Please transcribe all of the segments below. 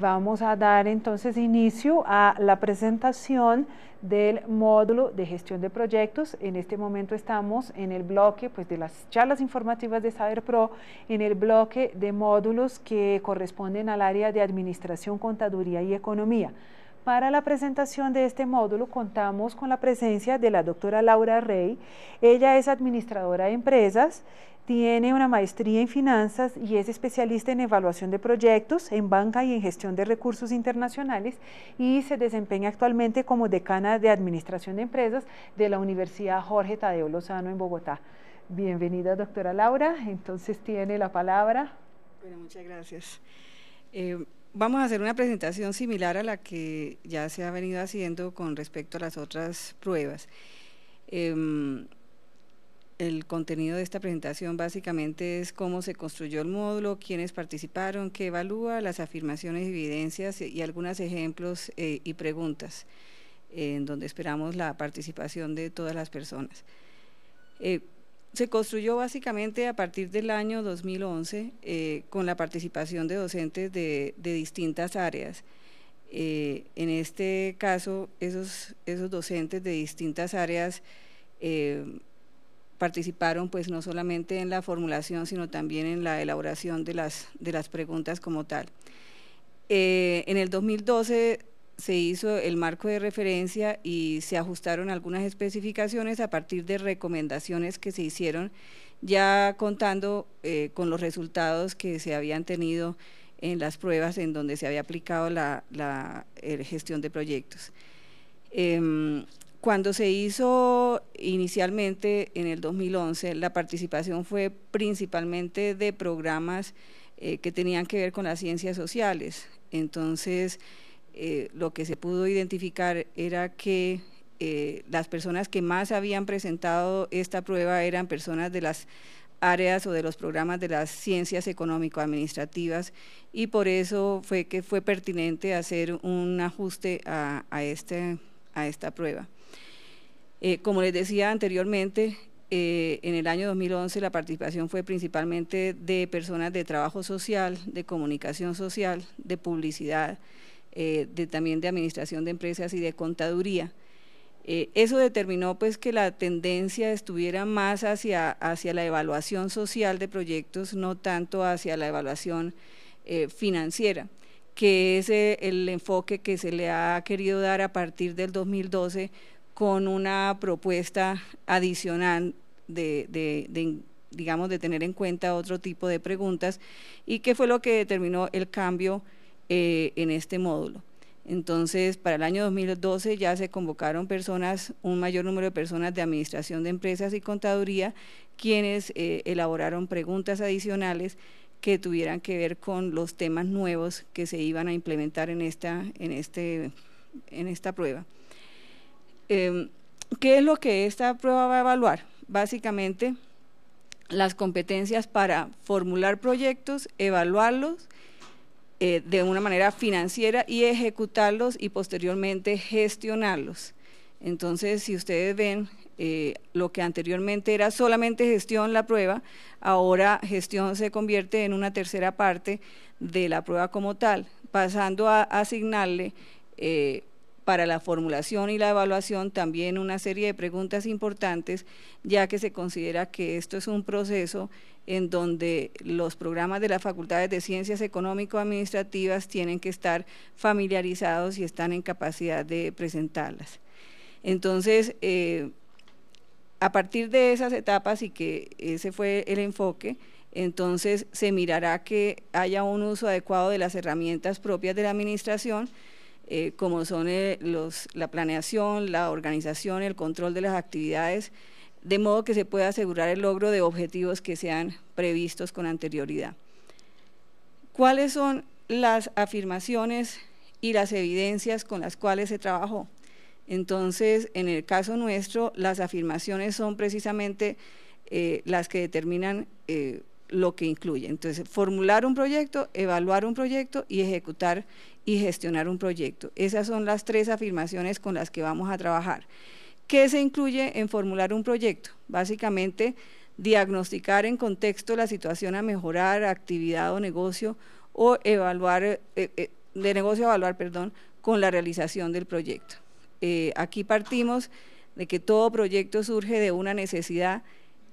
Vamos a dar entonces inicio a la presentación del módulo de gestión de proyectos. En este momento estamos en el bloque pues, de las charlas informativas de Saber Pro, en el bloque de módulos que corresponden al área de administración, contaduría y economía. Para la presentación de este módulo contamos con la presencia de la doctora Laura Rey. Ella es administradora de empresas, tiene una maestría en finanzas y es especialista en evaluación de proyectos, en banca y en gestión de recursos internacionales y se desempeña actualmente como decana de Administración de Empresas de la Universidad Jorge Tadeo Lozano en Bogotá. Bienvenida doctora Laura, entonces tiene la palabra. Bueno, muchas gracias. Eh, vamos a hacer una presentación similar a la que ya se ha venido haciendo con respecto a las otras pruebas. Em, el contenido de esta presentación básicamente es cómo se construyó el módulo, quiénes participaron, qué evalúa, las afirmaciones, evidencias y algunos ejemplos eh, y preguntas, en donde esperamos la participación de todas las personas. Eh, se construyó básicamente a partir del año 2011 eh, con la participación de docentes de, distintas áreas. Eh, en este caso, esos, docentes de distintas áreas eh, participaron pues no solamente en la formulación, sino también en la elaboración de las, de las preguntas como tal. en el 2012 se hizo el marco de referencia y se ajustaron algunas especificaciones a partir de recomendaciones que se hicieron ya contando eh, con los resultados que se habían tenido en las pruebas en donde se había aplicado la, eh, gestión de proyectos. Em, cuando se hizo inicialmente en el 2011, la participación fue principalmente de programas eh, que tenían que ver con las ciencias sociales. Entonces, eh, lo que se pudo identificar era que eh, las personas que más habían presentado esta prueba eran personas de las áreas o de los programas de las ciencias económico-administrativas y por eso fue que fue pertinente hacer un ajuste a, este, a esta prueba. Eh, como les decía anteriormente, en el año 2011 la participación fue principalmente de personas de trabajo social, de comunicación social, de publicidad, eh, de, también de administración de empresas y de contaduría. Eh, eso determinó pues que la tendencia estuviera más hacia, hacia la evaluación social de proyectos, no tanto hacia la evaluación eh, financiera, que es el enfoque que se le ha querido dar a partir del 2012 con una propuesta adicional de, de, de digamos, de tener en cuenta otro tipo de preguntas y que fue lo que determinó el cambio eh, en este módulo. Entonces, para el año 2012 ya se convocaron personas, un mayor número de personas de Administración de Empresas y Contaduría, quienes eh, elaboraron preguntas adicionales que tuvieran que ver con los temas nuevos que se iban a implementar en esta, en este, en esta prueba. Em, ¿Qué es lo que esta prueba va a evaluar? Básicamente, las competencias para formular proyectos, evaluarlos, eh, de una manera financiera y ejecutarlos y posteriormente gestionarlos. Entonces, si ustedes ven, eh, lo que anteriormente era solamente gestión la prueba, ahora gestión se convierte en una tercera parte de la prueba como tal, pasando a asignarle eh, para la formulación y la evaluación también una serie de preguntas importantes, ya que se considera que esto es un proceso en donde los programas de las facultades de ciencias económico-administrativas tienen que estar familiarizados y están en capacidad de presentarlas. Entonces, eh, a partir de esas etapas y que ese fue el enfoque, entonces se mirará que haya un uso adecuado de las herramientas propias de la administración, eh, como son eh, la planeación, la organización, el control de las actividades, de modo que se pueda asegurar el logro de objetivos que sean previstos con anterioridad. ¿Cuáles son las afirmaciones y las evidencias con las cuales se trabajó? Entonces, en el caso nuestro, las afirmaciones son precisamente eh, las que determinan eh, lo que incluye. Entonces, formular un proyecto, evaluar un proyecto y ejecutar y gestionar un proyecto. Esas son las tres afirmaciones con las que vamos a trabajar. ¿Qué se incluye en formular un proyecto? Básicamente, diagnosticar en contexto la situación a mejorar, actividad o negocio, o evaluar, eh, eh, de negocio evaluar, perdón, con la realización del proyecto. Eh, aquí partimos de que todo proyecto surge de una necesidad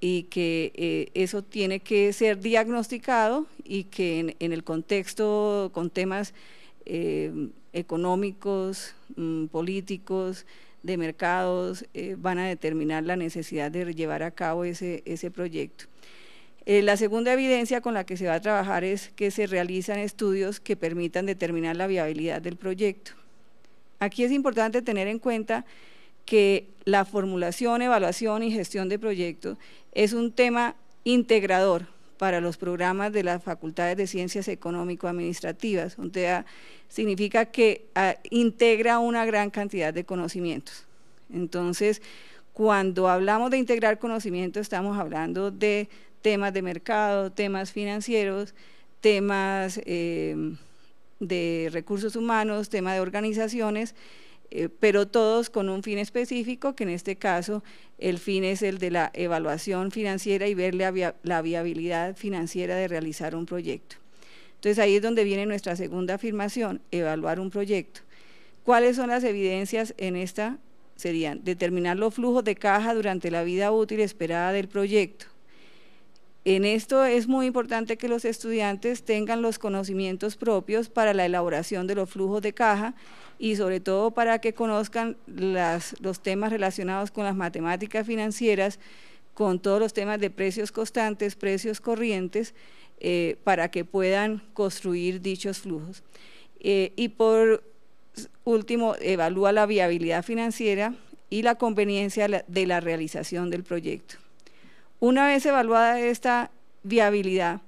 y que eso tiene que ser diagnosticado y que en, el contexto con temas económicos, mm, políticos, de mercados eh, van a determinar la necesidad de llevar a cabo ese, proyecto. Eh, la segunda evidencia con la que se va a trabajar es que se realizan estudios que permitan determinar la viabilidad del proyecto. Aquí es importante tener en cuenta que la formulación, evaluación y gestión de proyectos es un tema integrador para los programas de las facultades de ciencias económico-administrativas. significa que ah, integra una gran cantidad de conocimientos. Entonces, cuando hablamos de integrar conocimiento, estamos hablando de temas de mercado, temas financieros, temas eh, de recursos humanos, temas de organizaciones eh, pero todos con un fin específico, que en este caso el fin es el de la evaluación financiera y ver la viabilidad financiera de realizar un proyecto. Entonces ahí es donde viene nuestra segunda afirmación, evaluar un proyecto. ¿Cuáles son las evidencias en esta? Serían determinar los flujos de caja durante la vida útil esperada del proyecto. En esto es muy importante que los estudiantes tengan los conocimientos propios para la elaboración de los flujos de caja y sobre todo para que conozcan los temas relacionados con las matemáticas financieras, con todos los temas de precios constantes, precios corrientes, eh, para que puedan construir dichos flujos. Eh, y por último, evalúa la viabilidad financiera y la conveniencia de la realización del proyecto. Una vez evaluada esta viabilidad,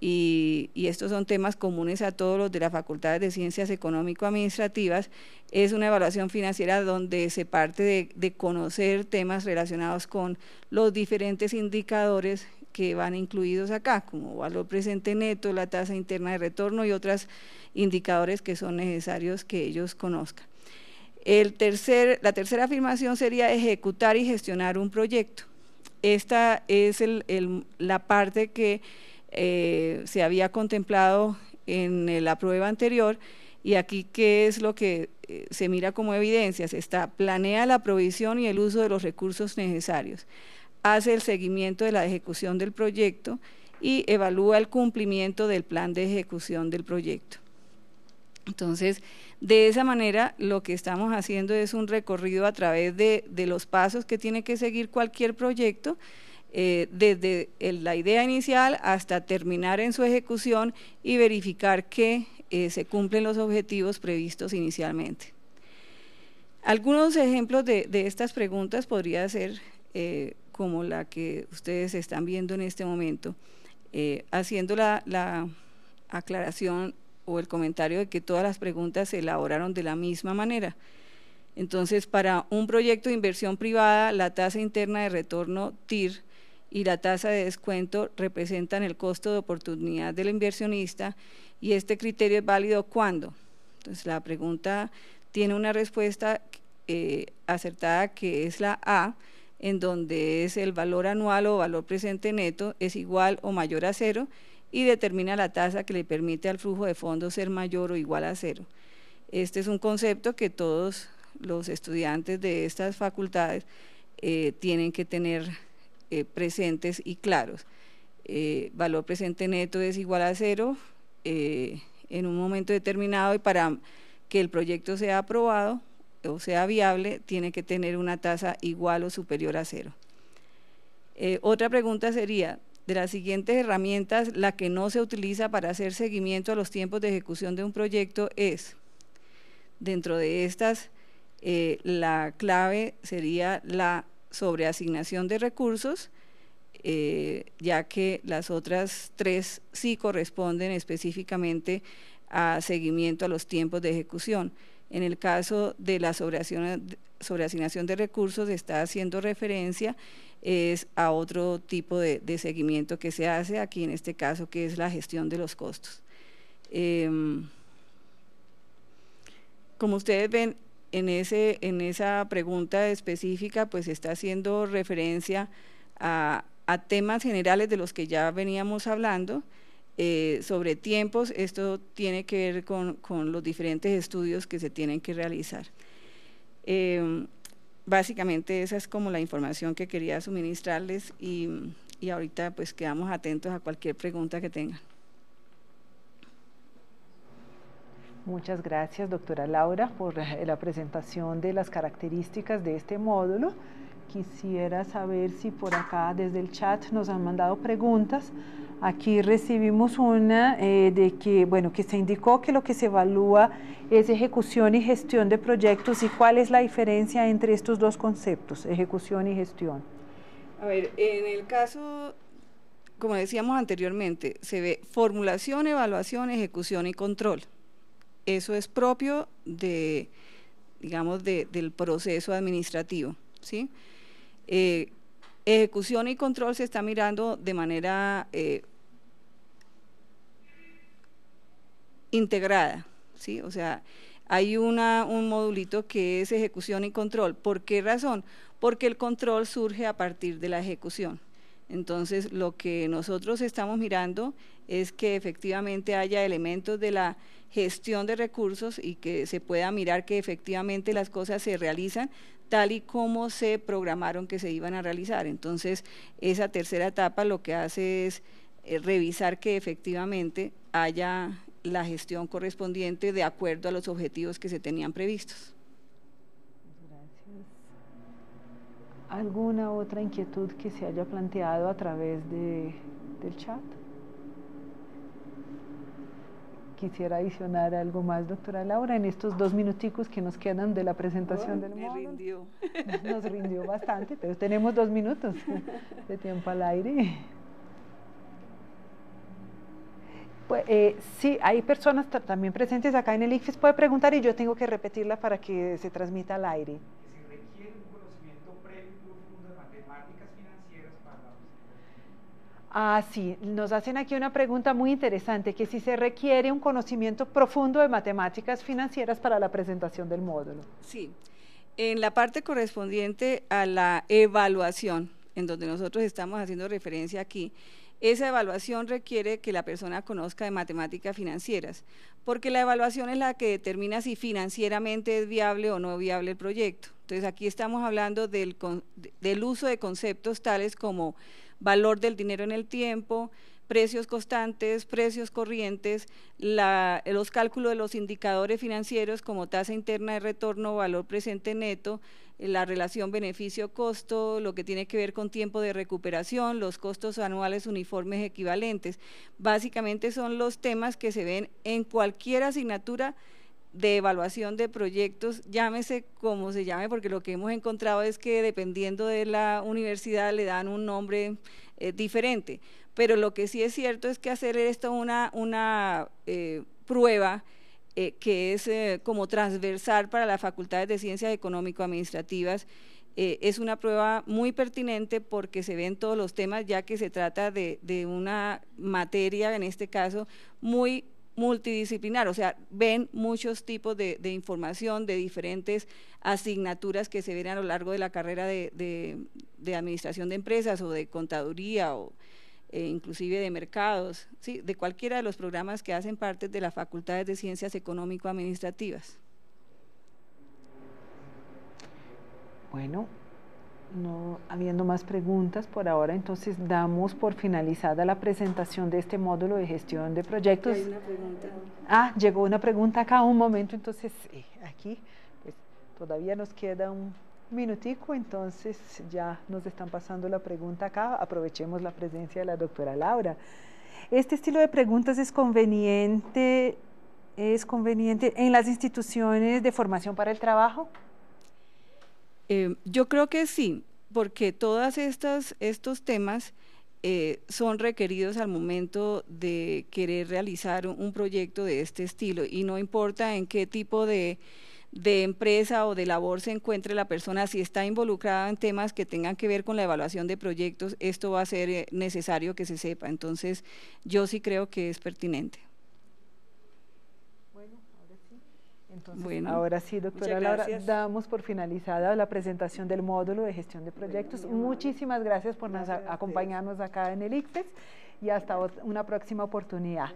y, estos son temas comunes a todos los de la facultad de ciencias económico-administrativas, es una evaluación financiera donde se parte de, conocer temas relacionados con los diferentes indicadores que van incluidos acá, como valor presente neto, la tasa interna de retorno y otros indicadores que son necesarios que ellos conozcan. El tercer, la tercera afirmación sería ejecutar y gestionar un proyecto. Esta es el, el, la parte que eh, se había contemplado en la prueba anterior. Y aquí, ¿qué es lo que eh, se mira como evidencias? Está, planea la provisión y el uso de los recursos necesarios, hace el seguimiento de la ejecución del proyecto y evalúa el cumplimiento del plan de ejecución del proyecto. Entonces, de esa manera, lo que estamos haciendo es un recorrido a través de, de los pasos que tiene que seguir cualquier proyecto eh, desde la idea inicial hasta terminar en su ejecución y verificar que eh, se cumplen los objetivos previstos inicialmente. Algunos ejemplos de, estas preguntas podría ser eh, como la que ustedes están viendo en este momento, haciendo la, la aclaración o el comentario de que todas las preguntas se elaboraron de la misma manera. Entonces, para un proyecto de inversión privada, la tasa interna de retorno TIR y la tasa de descuento representan el costo de oportunidad del inversionista y este criterio es válido cuando. Entonces la pregunta tiene una respuesta eh, acertada que es la A, en donde es el valor anual o valor presente neto es igual o mayor a cero y determina la tasa que le permite al flujo de fondos ser mayor o igual a cero. Este es un concepto que todos los estudiantes de estas facultades eh, tienen que tener eh, presentes y claros. Eh, valor presente neto es igual a cero eh, en un momento determinado y para que el proyecto sea aprobado o sea viable, tiene que tener una tasa igual o superior a cero. otra pregunta sería, de las siguientes herramientas, la que no se utiliza para hacer seguimiento a los tiempos de ejecución de un proyecto es, dentro de estas, la clave sería la sobre asignación de recursos, eh, ya que las otras tres sí corresponden específicamente a seguimiento a los tiempos de ejecución. En el caso de la sobreasignación, de recursos está haciendo referencia es a otro tipo de, seguimiento que se hace aquí en este caso que es la gestión de los costos. Em, como ustedes ven, en, ese, en esa pregunta específica pues está haciendo referencia a, temas generales de los que ya veníamos hablando. Eh, sobre tiempos, esto tiene que ver con, los diferentes estudios que se tienen que realizar. Eh, básicamente esa es como la información que quería suministrarles y, y ahorita pues quedamos atentos a cualquier pregunta que tengan. Muchas gracias, doctora Laura, por la presentación de las características de este módulo. Quisiera saber si por acá desde el chat nos han mandado preguntas. Aquí recibimos una eh, de que, bueno, que se indicó que lo que se evalúa es ejecución y gestión de proyectos y cuál es la diferencia entre estos dos conceptos, ejecución y gestión. A ver, en el caso, como decíamos anteriormente, se ve formulación, evaluación, ejecución y control eso es propio de, digamos, del proceso administrativo. ¿sí? Eh, ejecución y control se está mirando de manera eh, integrada, ¿sí? o sea, hay una, un modulito que es ejecución y control. ¿Por qué razón? Porque el control surge a partir de la ejecución. Entonces, lo que nosotros estamos mirando es que efectivamente haya elementos de la gestión de recursos y que se pueda mirar que efectivamente las cosas se realizan tal y como se programaron que se iban a realizar. Entonces, esa tercera etapa lo que hace es eh, revisar que efectivamente haya la gestión correspondiente de acuerdo a los objetivos que se tenían previstos. Gracias. ¿Alguna otra inquietud que se haya planteado a través de, del chat? quisiera adicionar algo más, doctora Laura, en estos dos minuticos que nos quedan de la presentación del mundo Nos rindió bastante, pero tenemos dos minutos de tiempo al aire. Pues, eh, sí, hay personas también presentes acá en el ICFIS, puede preguntar y yo tengo que repetirla para que se transmita al aire. Ah, sí, nos hacen aquí una pregunta muy interesante, que si se requiere un conocimiento profundo de matemáticas financieras para la presentación del módulo. Sí, en la parte correspondiente a la evaluación, en donde nosotros estamos haciendo referencia aquí, esa evaluación requiere que la persona conozca de matemáticas financieras, porque la evaluación es la que determina si financieramente es viable o no viable el proyecto. Entonces aquí estamos hablando del, del uso de conceptos tales como valor del dinero en el tiempo, precios constantes, precios corrientes, los cálculos de los indicadores financieros como tasa interna de retorno, valor presente neto, la relación beneficio-costo, lo que tiene que ver con tiempo de recuperación, los costos anuales uniformes equivalentes. Básicamente son los temas que se ven en cualquier asignatura de evaluación de proyectos, llámese como se llame, porque lo que hemos encontrado es que dependiendo de la universidad le dan un nombre eh, diferente. Pero lo que sí es cierto es que hacer esto una, una eh, prueba eh, que es como transversal para las facultades de ciencias económico-administrativas. es una prueba muy pertinente porque se ven todos los temas, ya que se trata de, de una materia, en este caso, muy multidisciplinar, o sea, ven muchos tipos de, información, de diferentes asignaturas que se ven a lo largo de la carrera de, administración de empresas o de contaduría o eh, inclusive de mercados, de cualquiera de los programas que hacen parte de las facultades de ciencias económico-administrativas. Bueno, no habiendo más preguntas por ahora, entonces damos por finalizada la presentación de este módulo de gestión de proyectos. Ah, llegó una pregunta acá un momento, entonces eh, aquí pues, todavía nos queda un minutico, entonces ya nos están pasando la pregunta acá, aprovechemos la presencia de la doctora Laura. Este estilo de preguntas es conveniente, es conveniente en las instituciones de formación para el trabajo. Em, yo creo que sí, porque todos estos temas eh, son requeridos al momento de querer realizar un, proyecto de este estilo y no importa en qué tipo de empresa o de labor se encuentre la persona, si está involucrada en temas que tengan que ver con la evaluación de proyectos, esto va a ser eh, necesario que se sepa. Entonces, yo sí creo que es pertinente. Entonces, bueno, ahora sí, doctora Laura, damos por finalizada la presentación del módulo de gestión de proyectos. Muchísimas gracias por acompañarnos acá en el ICFES y hasta una próxima oportunidad.